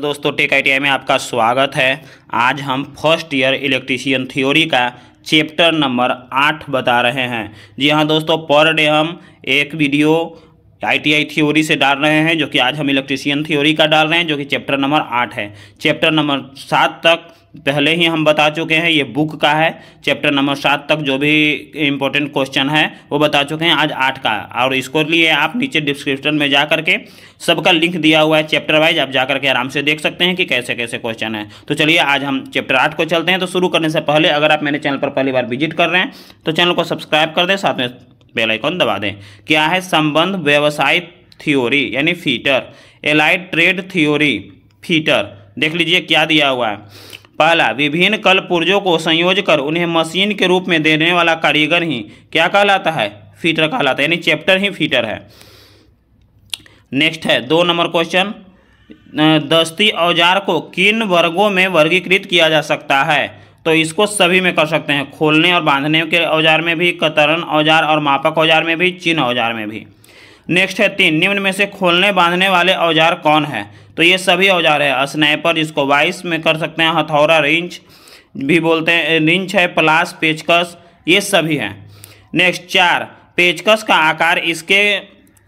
तो दोस्तों take I में आपका स्वागत है आज हम फर्स्ट ईयर इलेक्ट्रीशियन थ्योरी का चैप्टर नंबर आठ बता रहे हैं जी हाँ दोस्तों पर डे हम एक वीडियो आईटीआई थ्योरी से डाल रहे हैं जो कि आज हम इलेक्ट्रीशियन थ्योरी का डाल रहे हैं जो कि चैप्टर नंबर आठ है चैप्टर नंबर सात तक पहले ही हम बता चुके हैं ये बुक का है चैप्टर नंबर सात तक जो भी इम्पोर्टेंट क्वेश्चन है वो बता चुके हैं आज आठ का और इसको लिए आप नीचे डिस्क्रिप्शन में जा करके सबका लिंक दिया हुआ है चैप्टर वाइज आप जा करके आराम से देख सकते हैं कि कैसे कैसे क्वेश्चन है तो चलिए आज हम चैप्टर आठ को चलते हैं तो शुरू करने से पहले अगर आप मेरे चैनल पर पहली बार विजिट कर रहे हैं तो चैनल को सब्सक्राइब कर दें साथ में बेलाइकॉन दबा दें क्या है संबंध व्यवसाय थ्योरी यानी fitter allied trade theory fitter देख लीजिए क्या दिया हुआ है पहला विभिन्न कल पुर्जों को संयोज कर उन्हें मशीन के रूप में देने वाला कारीगर ही क्या कहलाता है फीटर कहलाता है यानी चैप्टर ही फीटर है नेक्स्ट है दो नंबर क्वेश्चन दस्ती औजार को किन वर्गों में वर्गीकृत किया जा सकता है तो इसको सभी में कर सकते हैं खोलने और बांधने के औजार में भी कतरन औजार और मापक औजार में भी चिन्ह औजार में भी नेक्स्ट है तीन निम्न में से खोलने बांधने वाले औजार कौन है तो ये सभी औजार है स्नैपर जिसको वाइस में कर सकते हैं हथौरा रिंच भी बोलते हैं रिंच है प्लास पेचकस ये सभी हैं नेक्स्ट चार पेचकस का आकार इसके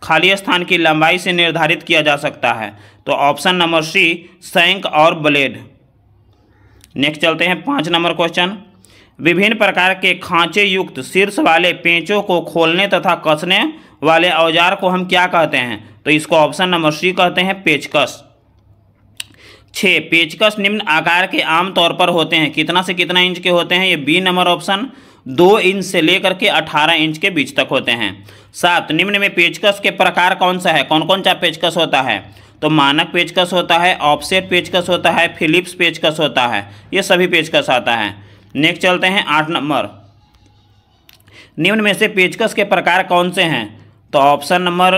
खाली स्थान की लंबाई से निर्धारित किया जा सकता है तो ऑप्शन नंबर सी सैंक और ब्लेड नेक्स्ट चलते हैं पाँच नंबर क्वेश्चन विभिन्न प्रकार के खांचे युक्त शीर्ष वाले पेंचों को खोलने तथा कसने वाले औजार को हम क्या कहते हैं तो इसको ऑप्शन नंबर सी कहते हैं पेचकस छः पेचकस निम्न आकार के आम तौर पर होते हैं कितना से कितना इंच के होते हैं ये बी नंबर ऑप्शन दो इंच से लेकर के अठारह इंच के बीच तक होते हैं सात निम्न में पेचकस के प्रकार कौन सा है कौन कौन सा पेचकस होता है तो मानक पेचकस होता है ऑफसेट पेचकस होता है फिलिप्स पेचकस होता है ये सभी पेचकस आता है नेक्स्ट चलते हैं आठ नंबर निम्न में से पेचकस के प्रकार कौन से हैं तो ऑप्शन नंबर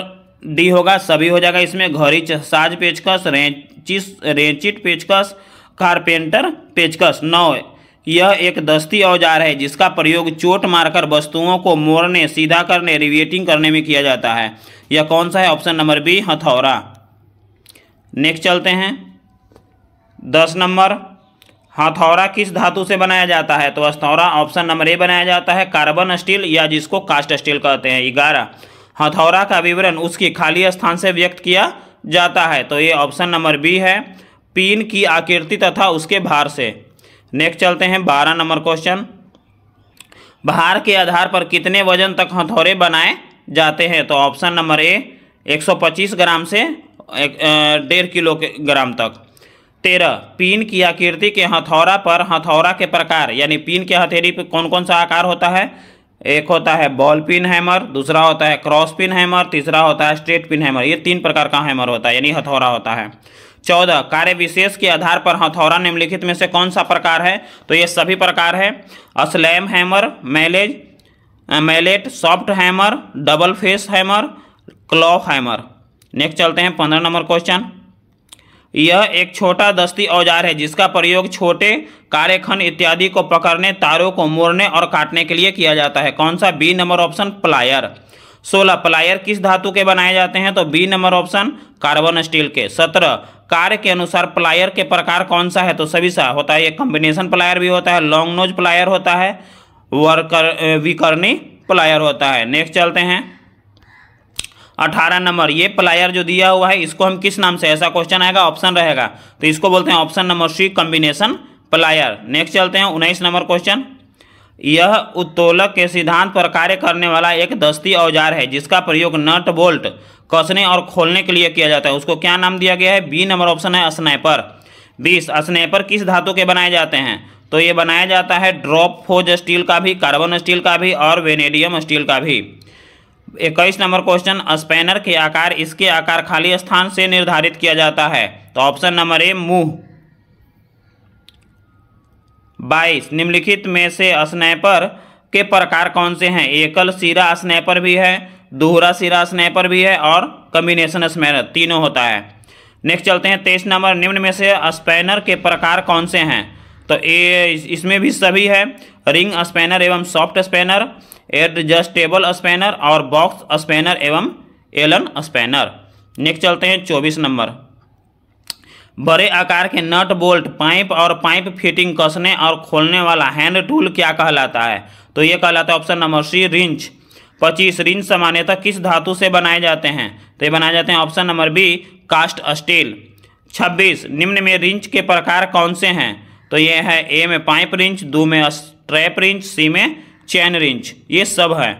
डी होगा सभी हो जाएगा इसमें घड़ी साज पेचकस रेंचिस रेंचिट पेचकस कारपेंटर पेचकस नौ यह एक दस्ती औजार है जिसका प्रयोग चोट मारकर वस्तुओं को मोड़ने सीधा करने रिवेटिंग करने में किया जाता है यह कौन सा है ऑप्शन नंबर बी हथौरा नेक्स्ट चलते हैं दस नंबर हथौरा किस धातु से बनाया जाता है तो हथौरा ऑप्शन नंबर ए बनाया जाता है कार्बन स्टील या जिसको कास्ट स्टील कहते हैं ग्यारह हथौरा का विवरण उसकी खाली स्थान से व्यक्त किया जाता है तो ये ऑप्शन नंबर बी है पीन की आकृति तथा उसके भार से नेक्स्ट चलते हैं बारह नंबर क्वेश्चन भार के आधार पर कितने वजन तक हथौरे बनाए जाते हैं तो ऑप्शन नंबर ए 125 ग्राम से डेढ़ किलो ग्राम तक तेरह पीन की आकृति के हथौरा पर हथौरा के प्रकार यानी पीन के हथेली पर कौन कौन सा आकार होता है एक होता है बॉल पिन हैमर दूसरा होता है क्रॉस पिन हैमर तीसरा होता है स्ट्रेट पिन हैमर ये तीन प्रकार का हैमर होता है यानी हथौरा होता है चौदह कार्य विशेष के आधार पर हथौरा निम्नलिखित में से कौन सा प्रकार है तो ये सभी प्रकार है slam hammer mallet mallet soft hammer double face hammer claw hammer next चलते हैं पंद्रह नंबर क्वेश्चन यह एक छोटा दस्ती औजार है जिसका प्रयोग छोटे कार्यखंड इत्यादि को पकड़ने तारों को मोड़ने और काटने के लिए किया जाता है कौन सा बी नंबर ऑप्शन प्लायर सोलह प्लायर किस धातु के बनाए जाते हैं तो B number option carbon steel के सत्रह कार्य के अनुसार प्लायर के प्रकार कौन सा है तो सभी सा होता है ये कॉम्बिनेशन प्लायर भी होता है लॉन्ग नोज प्लायर होता है वर्कर विकर्णी प्लायर होता है नेक्स्ट चलते हैं अठारह नंबर ये प्लायर जो दिया हुआ है इसको हम किस नाम से ऐसा क्वेश्चन आएगा ऑप्शन रहेगा तो इसको बोलते हैं option number C combination plier next चलते हैं उन्नीस नंबर क्वेश्चन यह उत्तोलक के सिद्धांत पर कार्य करने वाला एक दस्ती औजार है जिसका प्रयोग नट बोल्ट कसने और खोलने के लिए किया जाता है उसको क्या नाम दिया गया है बी नंबर ऑप्शन है स्नाइपर बीस स्नैपर किस धातु के बनाए जाते हैं तो ये बनाया जाता है ड्रॉप फोज स्टील का भी कार्बन स्टील का भी और वेनेडियम स्टील का भी इक्कीस नंबर क्वेश्चन स्पेनर के आकार इसके आकार खाली स्थान से निर्धारित किया जाता है तो ऑप्शन नंबर ए मुंह बाईस निम्नलिखित में से स्नैपर के प्रकार कौन से हैं एकल सिरा स्नैपर भी है दोहरा सिरा स्नैपर भी है और कम्बिनेशन स्मैनर तीनों होता है नेक्स्ट चलते हैं तेईस नंबर निम्न में से स्पेनर के प्रकार कौन से हैं तो ए इसमें भी सभी है रिंग स्पेनर एवं सॉफ्ट स्पेनर एडजस्टेबल स्पेनर और बॉक्स स्पेनर एवं एलन स्पेनर नेक्स्ट चलते हैं चौबीस नंबर बड़े आकार के नट बोल्ट पाइप और पाइप फिटिंग कसने और खोलने वाला हैंड टूल क्या कहलाता है तो ये कहलाता है ऑप्शन नंबर सी रिंच पच्चीस रिंच सामान्यतः किस धातु से बनाए जाते हैं तो ये बनाए जाते हैं option number B cast steel छब्बीस निम्न में रिंच के प्रकार कौन से हैं तो ये है ए में पाइप रिंच दो में स्ट्रैप रिंच सी में चैन रेंज ये सब है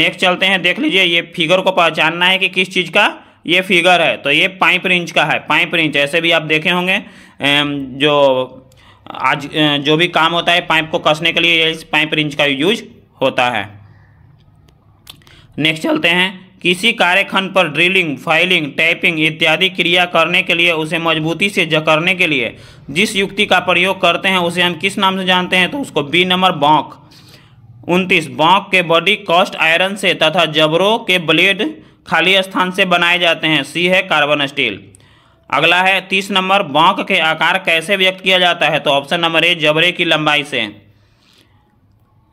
नेक्स्ट चलते हैं देख लीजिए ये फिगर को पहचानना है कि किस चीज़ का ये फिगर है तो ये पाइप रेंज का है पाइप रेंज ऐसे भी आप देखे होंगे जो आज जो भी काम होता है पाइप को कसने के लिए इस पाइप रेंज का यूज होता है नेक्स्ट चलते हैं किसी कार्यखंड पर ड्रिलिंग फाइलिंग टैपिंग इत्यादि क्रिया करने के लिए उसे मजबूती से जकड़ने के लिए जिस युक्ति का प्रयोग करते हैं उसे हम किस नाम से जानते हैं तो उसको बी नंबर बॉक उनतीस बॉक के बॉडी कॉस्ट आयरन से तथा जबरों के ब्लेड खाली स्थान से बनाए जाते हैं सी है कार्बन स्टील अगला है तीस नंबर बॉक के आकार कैसे व्यक्त किया जाता है तो ऑप्शन नंबर ए जबरे की लंबाई से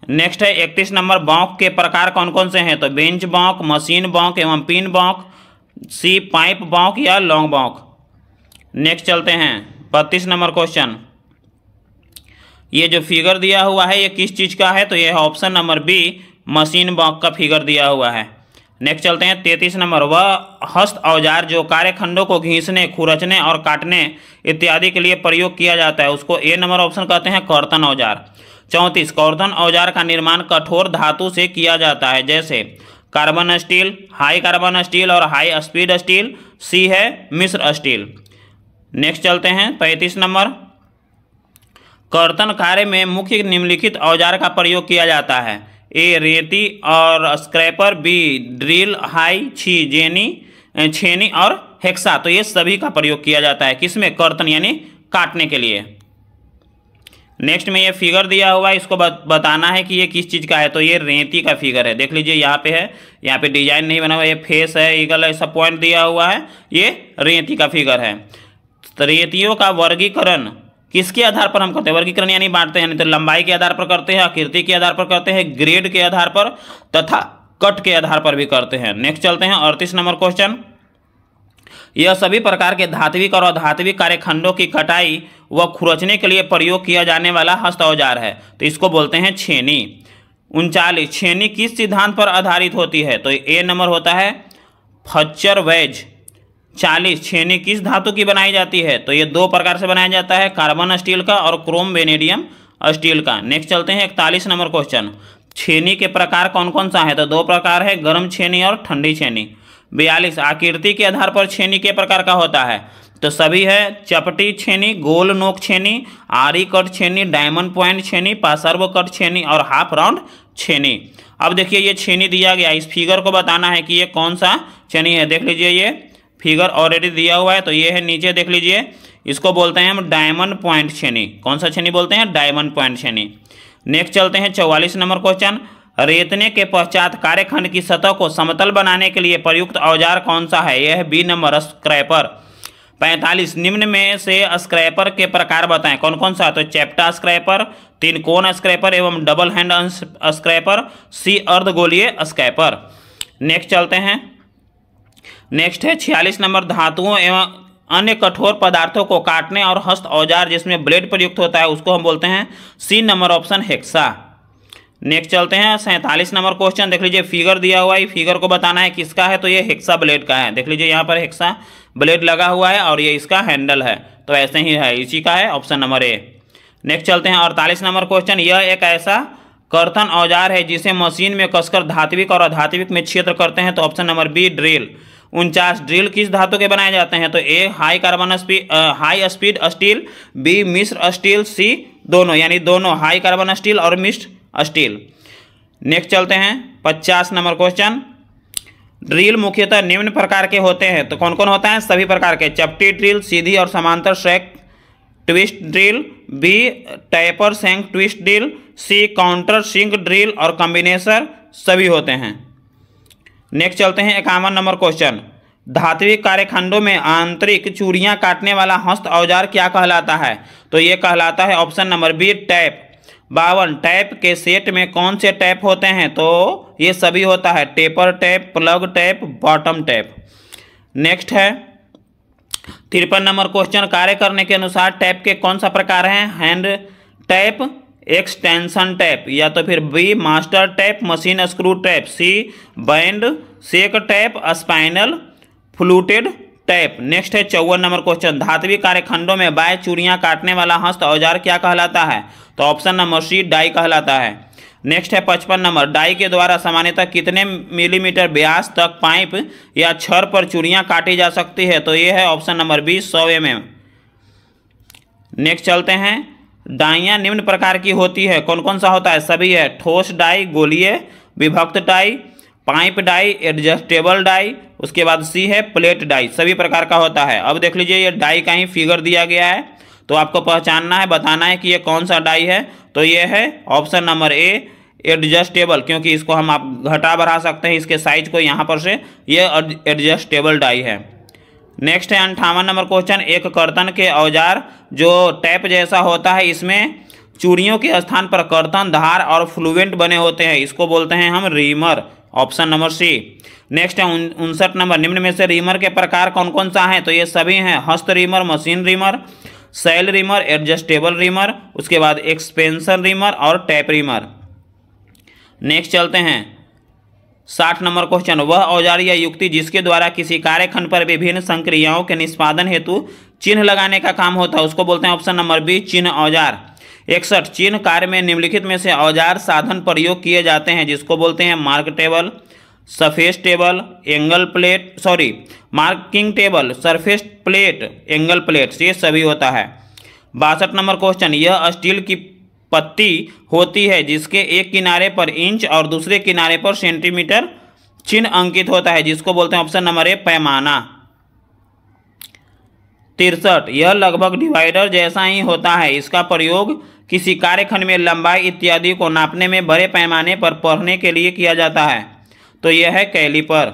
नेक्स्ट है इकतीस नंबर बॉक के प्रकार कौन कौन से हैं तो बेंच बॉक मशीन बॉक एवं पिन बॉक सी पाइप बॉक या लॉन्ग बॉक नेक्स्ट चलते हैं बत्तीस नंबर क्वेश्चन ये जो फिगर दिया हुआ है ये किस चीज़ का है तो ये है ऑप्शन नंबर बी मशीन बॉक का फिगर दिया हुआ है नेक्स्ट चलते हैं तैतीस नंबर वह हस्त औजार जो कार्यखंडों को घीसने खुरचने और काटने इत्यादि के लिए प्रयोग किया जाता है उसको ए नंबर ऑप्शन कहते हैं कर्तन औजार चौंतीस कौर्धन औजार का निर्माण कठोर धातु से किया जाता है जैसे carbon steel high carbon steel और हाई स्पीड स्टील सी है मिश्र स्टील नेक्स्ट चलते हैं पैंतीस नंबर कर्तन कार्य में मुख्य निम्नलिखित औजार का प्रयोग किया जाता है ए रेती और स्क्रैपर बी ड्रिल हाई छी जेनी छेनी और हेक्सा तो ये सभी का प्रयोग किया जाता है किसमें कर्तन यानी काटने के लिए नेक्स्ट में ये फिगर दिया हुआ है इसको बताना है कि ये किस चीज़ का है तो ये रेती का फिगर है देख लीजिए यहाँ पे है यहाँ पे डिजाइन नहीं बना हुआ ये फेस है ईगल है सब पॉइंट दिया हुआ है ये रेती का फिगर है तो रेतियों का वर्गीकरण किसके आधार पर हम करते हैं वर्गीकरण यानी बांटते हैं नहीं तो लंबाई के आधार पर करते हैं आकृति के आधार पर करते हैं ग्रेड के आधार पर तथा कट के आधार पर भी करते हैं नेक्स्ट चलते हैं अड़तीस नंबर क्वेश्चन यह सभी प्रकार के धात्विक और अधात्विक कार्यखंडों की कटाई व खुरचने के लिए प्रयोग किया जाने वाला हस्त औजार है तो इसको बोलते हैं छेनी उनचालीस छेनी किस सिद्धांत पर आधारित होती है तो ए नंबर होता है फच्चर वेज चालीस छेनी किस धातु की बनाई जाती है तो ये दो प्रकार से बनाया जाता है कार्बन स्टील का और क्रोम वेनेडियम स्टील का नेक्स्ट चलते हैं इकतालीस नंबर क्वेश्चन छेनी के प्रकार कौन कौन सा है तो दो प्रकार है गर्म छेनी और ठंडी छेनी बयालीस आकृति के आधार पर छेनी के प्रकार का होता है तो सभी है चपटी छेनी गोल नोक छेनी आरी कट छेनी डायमंड पॉइंट छेनी पासर्व कट छेनी और हाफ राउंड छेनी अब देखिए ये छेनी दिया गया इस फिगर को बताना है कि ये कौन सा छेनी है देख लीजिए ये फिगर ऑलरेडी दिया हुआ है तो ये है नीचे देख लीजिए इसको बोलते हैं हम डायमंड पॉइंट छेनी कौन सा छेनी बोलते हैं डायमंड पॉइंट छेनी नेक्स्ट चलते हैं चौवालीस नंबर क्वेश्चन रेतने के पश्चात कार्यखंड की सतह को समतल बनाने के लिए प्रयुक्त औजार कौन सा है यह बी नंबर स्क्रैपर पैंतालीस निम्न में से स्क्रैपर के प्रकार बताएं कौन कौन सा तो चैप्टा स्क्रैपर तीन कोन स्क्रैपर एवं डबल हैंड स्क्रैपर सी अर्धगोलीय स्क्रैपर नेक्स्ट चलते हैं नेक्स्ट है छियालीस नंबर धातुओं एवं अन्य कठोर पदार्थों को काटने और हस्त औजार जिसमें ब्लेड प्रयुक्त होता है उसको हम बोलते हैं C number option hexa next चलते हैं सैंतालीस नंबर क्वेश्चन देख लीजिए फिगर दिया हुआ है फिगर को बताना है किसका है तो ये हेक्सा ब्लेड का है देख लीजिए यहाँ पर हेक्सा ब्लेड लगा हुआ है और ये इसका हैंडल है तो ऐसे ही है इसी का है ऑप्शन नंबर ए नेक्स्ट चलते हैं अड़तालीस नंबर क्वेश्चन यह एक ऐसा कर्तन औजार है जिसे मशीन में कसकर धात्विक और अधात्विक में क्षेत्र करते हैं तो ऑप्शन नंबर बी ड्रिल उनचास ड्रिल किस धातु के बनाए जाते हैं तो A high carbon speed high speed steel B मिश्र स्टील सी दोनों यानी दोनों हाई कार्बन स्टील और मिश्र स्टील नेक्स्ट चलते हैं पचास नंबर क्वेश्चन ड्रिल मुख्यतः निम्न प्रकार के होते हैं तो कौन कौन होता है सभी प्रकार के चपटी ड्रिल सीधी और समांतर shank twist drill B taper shank twist drill C counter sink drill और कम्बिनेसर सभी होते हैं नेक्स्ट चलते हैं इक्यावन नंबर क्वेश्चन धात्विक कार्यखंडों में आंतरिक चूड़ियाँ काटने वाला हस्त औजार क्या कहलाता है तो ये कहलाता है ऑप्शन नंबर बी टैप बावन टैप के सेट में कौन से टैप होते हैं तो ये सभी होता है taper tap plug tap bottom tap next है तिरपन नंबर क्वेश्चन कार्य करने के अनुसार टैप के कौन सा प्रकार है हैंड टैप एक्सटेंशन टैप या तो फिर B master tap machine screw tap C bent shank tap spiral fluted tap next है चौवन नंबर क्वेश्चन धातवी कार्यखंडों में बाय चूड़ियाँ काटने वाला हस्त औजार क्या कहलाता है तो ऑप्शन नंबर सी डाई कहलाता है नेक्स्ट है पचपन नंबर डाई के द्वारा सामान्यतः कितने मिलीमीटर व्यास तक पाइप या छर पर चूड़ियाँ काटी जा सकती है तो ये है ऑप्शन नंबर बी सौ एम एम नेक्स्ट चलते हैं डाइयाँ निम्न प्रकार की होती है कौन कौन सा होता है सभी है ठोस डाई गोलीय विभक्त die pipe die adjustable die उसके बाद सी है प्लेट डाई सभी प्रकार का होता है अब देख लीजिए ये डाई का ही फिगर दिया गया है तो आपको पहचानना है बताना है कि ये कौन सा डाई है तो ये है ऑप्शन नंबर ए एडजस्टेबल क्योंकि इसको हम आप घटा बढ़ा सकते हैं इसके साइज को यहाँ पर से ये एडजस्टेबल डाई है नेक्स्ट है अंठावन नंबर क्वेश्चन एक कर्तन के औजार जो टैप जैसा होता है इसमें चूड़ियों के स्थान पर कर्तन धार और फ्लुएंट बने होते हैं इसको बोलते हैं हम reamer option number C next है उनसठ नंबर निम्न में से रीमर के प्रकार कौन कौन सा है तो ये सभी हैं हस्त reamer machine reamer shell reamer adjustable reamer उसके बाद एक्सपेंसर रीमर और टैप रीमर नेक्स्ट चलते हैं साठ नंबर क्वेश्चन वह औजार या युक्ति जिसके द्वारा किसी कार्यखंड पर विभिन्न संक्रियाओं के निष्पादन हेतु चिन्ह लगाने का काम होता है उसको बोलते हैं ऑप्शन नंबर बी चिन्ह औजार इकसठ चिन्ह कार्य में निम्नलिखित में से औजार साधन प्रयोग किए जाते हैं जिसको बोलते हैं mark table surface table angle plate sorry marking table surface plate angle plate ये सभी होता है बासठ नंबर क्वेश्चन यह स्टील की पत्ती होती है जिसके एक किनारे पर इंच और दूसरे किनारे पर सेंटीमीटर चिन्ह अंकित होता है जिसको बोलते हैं ऑप्शन नंबर ए पैमाना तिरसठ यह लगभग डिवाइडर जैसा ही होता है इसका प्रयोग किसी कार्यखंड में लंबाई इत्यादि को नापने में बड़े पैमाने पर पढ़ने के लिए किया जाता है तो यह है कैलीपर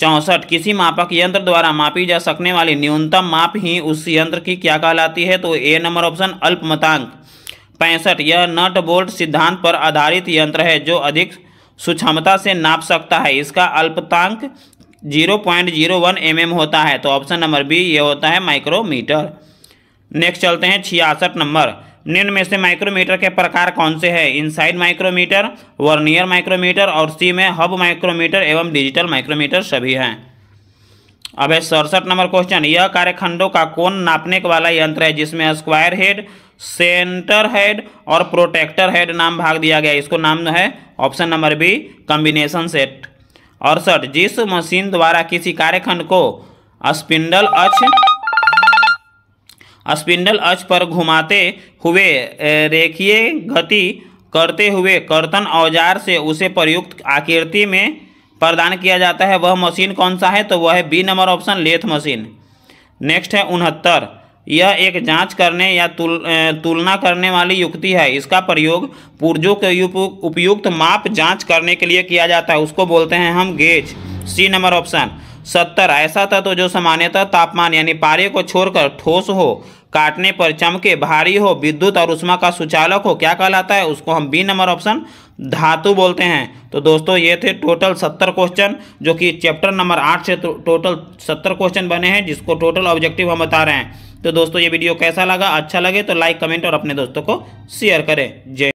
चौंसठ किसी मापक यंत्र द्वारा मापी जा सकने वाली न्यूनतम माप ही उस यंत्र की क्या कहलाती है तो ए नंबर ऑप्शन अल्पमतांक पैंसठ यह नट बोल्ट सिद्धांत पर आधारित यंत्र है जो अधिक सुक्षमता से नाप सकता है इसका अल्पतांक zero point zero one M M होता है तो ऑप्शन नंबर बी ये होता है माइक्रोमीटर नेक्स्ट चलते हैं छियासठ नंबर निम्न में से माइक्रोमीटर के प्रकार कौन से हैं इनसाइड माइक्रोमीटर वर्नियर माइक्रोमीटर और सी में हब माइक्रोमीटर एवं डिजिटल माइक्रोमीटर सभी हैं अब है सड़सठ नंबर क्वेश्चन यह कार्यखंडों का कौन नापने वाला यंत्र है जिसमें स्क्वायर हेड सेंटर हेड और प्रोटेक्टर हेड नाम भाग दिया गया इसको नाम है option number B combination set अड़सठ जिस मशीन द्वारा किसी कार्यखंड को स्पिंडल अक्ष स्पिंडल अक्ष पर घुमाते हुए रेखीय गति करते हुए कर्तन औजार से उसे प्रयुक्त आकृति में प्रदान किया जाता है वह मशीन कौन सा है तो वह है B number option lathe machine next है उनहत्तर यह एक जांच करने या तुल, तुलना करने वाली युक्ति है इसका प्रयोग पुर्जों के उपयुक्त माप जांच करने के लिए किया जाता है उसको बोलते हैं हम गेज सी नंबर ऑप्शन सत्तर ऐसा तत्व जो सामान्यतः तापमान यानी पारे को छोड़कर ठोस हो काटने पर चमके भारी हो विद्युत और उष्मा का सुचालक हो क्या कहलाता है उसको हम बी नंबर ऑप्शन धातु बोलते हैं तो दोस्तों ये थे टोटल सत्तर क्वेश्चन जो कि चैप्टर नंबर आठ से टोटल सत्तर क्वेश्चन बने हैं जिसको टोटल ऑब्जेक्टिव हम बता रहे हैं तो दोस्तों ये वीडियो कैसा लगा अच्छा लगे तो लाइक कमेंट और अपने दोस्तों को शेयर करें जय